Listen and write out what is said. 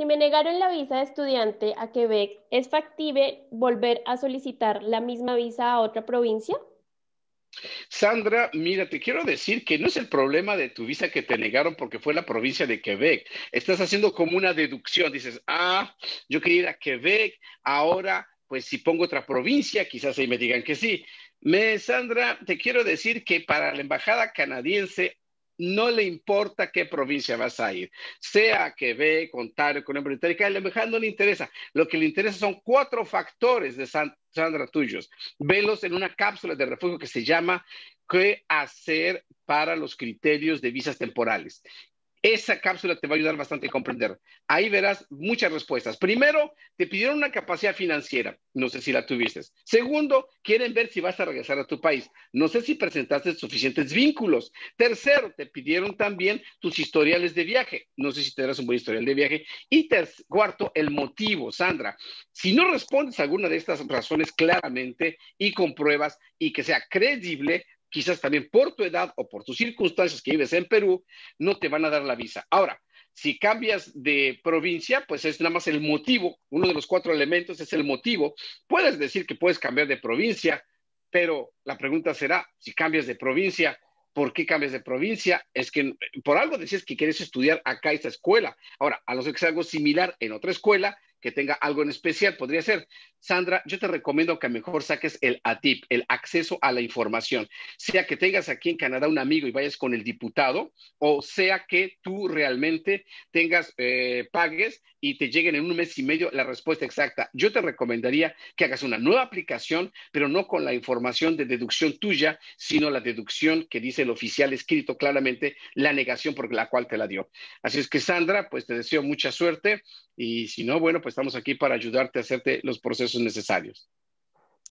Si me negaron la visa de estudiante a Quebec, ¿es factible volver a solicitar la misma visa a otra provincia? Sandra, mira, te quiero decir que no es el problema de tu visa que te negaron porque fue la provincia de Quebec. Estás haciendo como una deducción. Dices, ah, yo quería ir a Quebec, ahora, pues si pongo otra provincia, quizás ahí me digan que sí. Me, Sandra, te quiero decir que para la embajada canadiense no le importa qué provincia vas a ir, sea ve Quebec, Ontario, el Británica, a lo mejor no le interesa. Lo que le interesa son cuatro factores de Sandra tuyos. Velos en una cápsula de refugio que se llama ¿Qué hacer para los criterios de visas temporales? Esa cápsula te va a ayudar bastante a comprender. Ahí verás muchas respuestas. Primero, te pidieron una capacidad financiera. No sé si la tuviste. Segundo, quieren ver si vas a regresar a tu país. No sé si presentaste suficientes vínculos. Tercero, te pidieron también tus historiales de viaje. No sé si tendrás un buen historial de viaje. Y cuarto, el motivo, Sandra. Si no respondes a alguna de estas razones claramente y con pruebas y que sea creíble, quizás también por tu edad o por tus circunstancias que vives en Perú, no te van a dar la visa. Ahora, si cambias de provincia, pues es nada más el motivo, uno de los cuatro elementos es el motivo. Puedes decir que puedes cambiar de provincia, pero la pregunta será, si cambias de provincia, ¿por qué cambias de provincia? Es que eh, por algo decías que quieres estudiar acá esta escuela. Ahora, a los que sea algo similar en otra escuela, que tenga algo en especial, podría ser. Sandra, yo te recomiendo que mejor saques el ATIP, el acceso a la información, sea que tengas aquí en Canadá un amigo y vayas con el diputado, o sea que tú realmente tengas, eh, pagues y te lleguen en un mes y medio la respuesta exacta. Yo te recomendaría que hagas una nueva aplicación, pero no con la información de deducción tuya, sino la deducción que dice el oficial escrito claramente, la negación por la cual te la dio. Así es que Sandra, pues te deseo mucha suerte y si no, bueno, pues estamos aquí para ayudarte a hacerte los procesos necesarios.